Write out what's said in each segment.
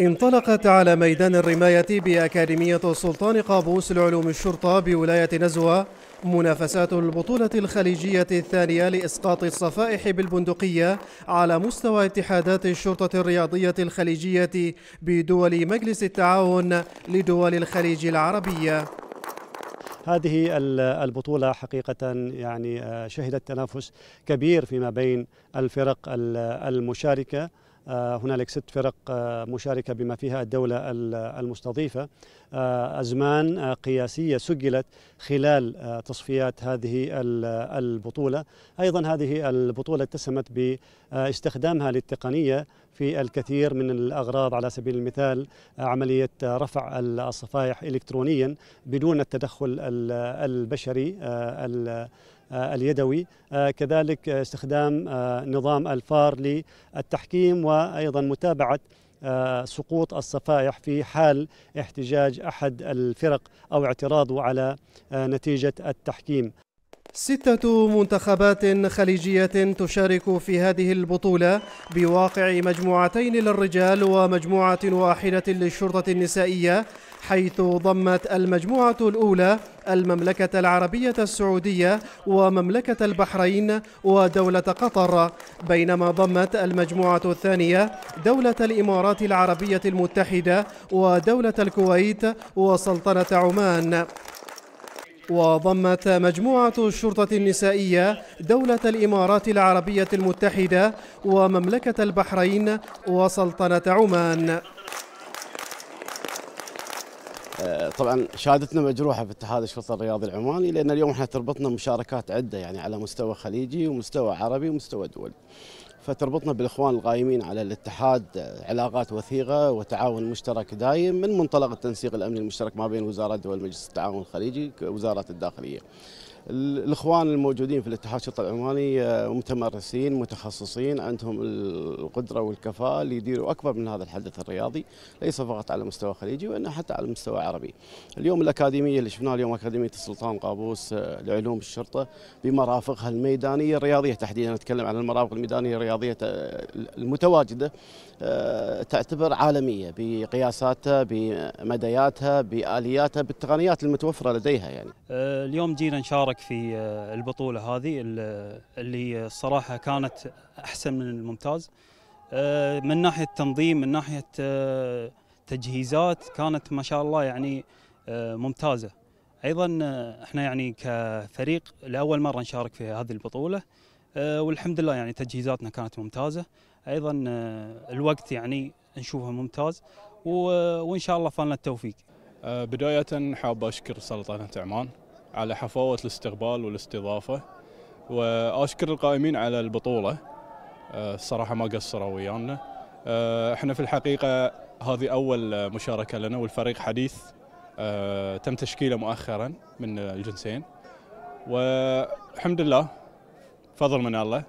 انطلقت على ميدان الرماية بأكاديمية السلطان قابوس لعلوم الشرطة بولاية نزوة منافسات البطولة الخليجية الثانية لإسقاط الصفائح بالبندقية على مستوى اتحادات الشرطة الرياضية الخليجية بدول مجلس التعاون لدول الخليج العربية هذه البطولة حقيقة يعني آه، شهدت تنافس كبير فيما بين الفرق المشاركة آه، هنالك ست فرق آه، مشاركة بما فيها الدولة المستضيفة آه، أزمان قياسية سجلت خلال تصفيات هذه البطولة أيضا هذه البطولة اتسمت باستخدامها للتقنية في الكثير من الأغراض على سبيل المثال عملية رفع الصفائح إلكترونيا بدون التدخل البشري آه، اليدوي آه، كذلك آه، استخدام نظام الفار للتحكيم وأيضا متابعة سقوط الصفائح في حال احتجاج أحد الفرق أو اعتراضه على نتيجة التحكيم ستة منتخبات خليجية تشارك في هذه البطولة بواقع مجموعتين للرجال ومجموعة واحدة للشرطة النسائية حيث ضمت المجموعة الأولى المملكة العربية السعودية ومملكة البحرين ودولة قطر بينما ضمت المجموعة الثانية دولة الإمارات العربية المتحدة ودولة الكويت وسلطنة عمان وضمت مجموعة الشرطة النسائية دولة الإمارات العربية المتحدة ومملكة البحرين وسلطنة عمان آه، طبعا شهادتنا مجروحه في اتحاد الشرطه الرياضي العماني لان اليوم احنا تربطنا مشاركات عده يعني على مستوى خليجي ومستوى عربي ومستوى دولي. فتربطنا بالاخوان القائمين على الاتحاد علاقات وثيقه وتعاون مشترك دايم من منطلق التنسيق الامني المشترك ما بين وزارات دول مجلس التعاون الخليجي ووزاره الداخليه. الاخوان الموجودين في الاتحاد الشرطه العماني آه، متمرسين متخصصين عندهم القدره والكفاءه ليديروا اكبر من هذا الحدث الرياضي ليس فقط على مستوى خليجي وانما حتى على مستوى عربي. اليوم الاكاديميه اللي شفناها اليوم اكاديميه السلطان قابوس آه، لعلوم الشرطه بمرافقها الميدانيه الرياضيه تحديدا نتكلم عن المرافق الميدانيه الرياضيه آه، المتواجده تعتبر عالميه بقياساتها بمدياتها بالياتها بالتقنيات المتوفره لديها يعني. اليوم جينا نشارك الاشتراك في آه، البطوله هذه اللي الصراحه كانت احسن من الممتاز آه، من ناحيه تنظيم من ناحيه آه، تجهيزات كانت ما شاء الله يعني ممتازه ايضا احنا يعني كفريق لاول مره نشارك في هذه البطوله والحمد لله يعني تجهيزاتنا كانت ممتازه ايضا الوقت يعني نشوفه ممتاز وان شاء الله فالنا التوفيق بدايه حاب اشكر سلطنه عمان على حفاوة الاستقبال والاستضافة وأشكر القائمين على البطولة الصراحة آه، ما قصروا ويانا آه، احنا في الحقيقة هذه أول مشاركة لنا والفريق حديث آه، تم تشكيله مؤخرا من الجنسين والحمد لله فضل من الله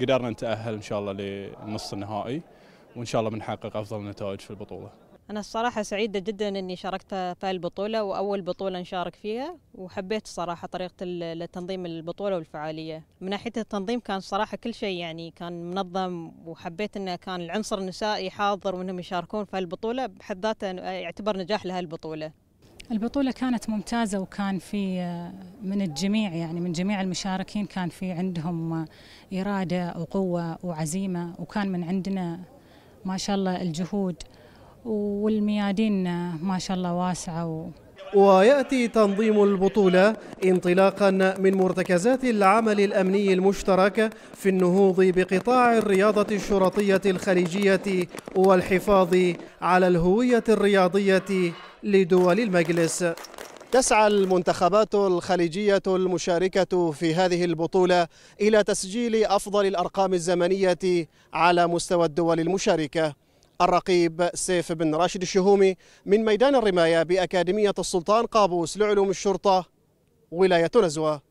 قدرنا نتأهل إن شاء الله للنصف النهائي وإن شاء الله بنحقق أفضل النتائج في البطولة أنا الصراحة سعيدة جدا إني شاركت في البطولة وأول بطولة نشارك فيها وحبيت الصراحة طريقة تنظيم البطولة والفعالية من ناحية التنظيم كان الصراحة كل شيء يعني كان منظم وحبيت إنه كان العنصر النسائي حاضر وإنهم يشاركون في البطولة بحد ذاته يعتبر نجاح لهالبطولة البطولة كانت ممتازة وكان في من الجميع يعني من جميع المشاركين كان في عندهم إرادة وقوة وعزيمة وكان من عندنا ما شاء الله الجهود والميادين آه، ما شاء الله واسعة و... ويأتي تنظيم البطولة انطلاقا من مرتكزات العمل الأمني المشترك في النهوض بقطاع الرياضة الشرطية الخليجية والحفاظ على الهوية الرياضية لدول المجلس تسعى المنتخبات الخليجية المشاركة في هذه البطولة إلى تسجيل أفضل الأرقام الزمنية على مستوى الدول المشاركة الرقيب سيف بن راشد الشهومي من ميدان الرماية بأكاديمية السلطان قابوس لعلوم الشرطة ولاية نزوة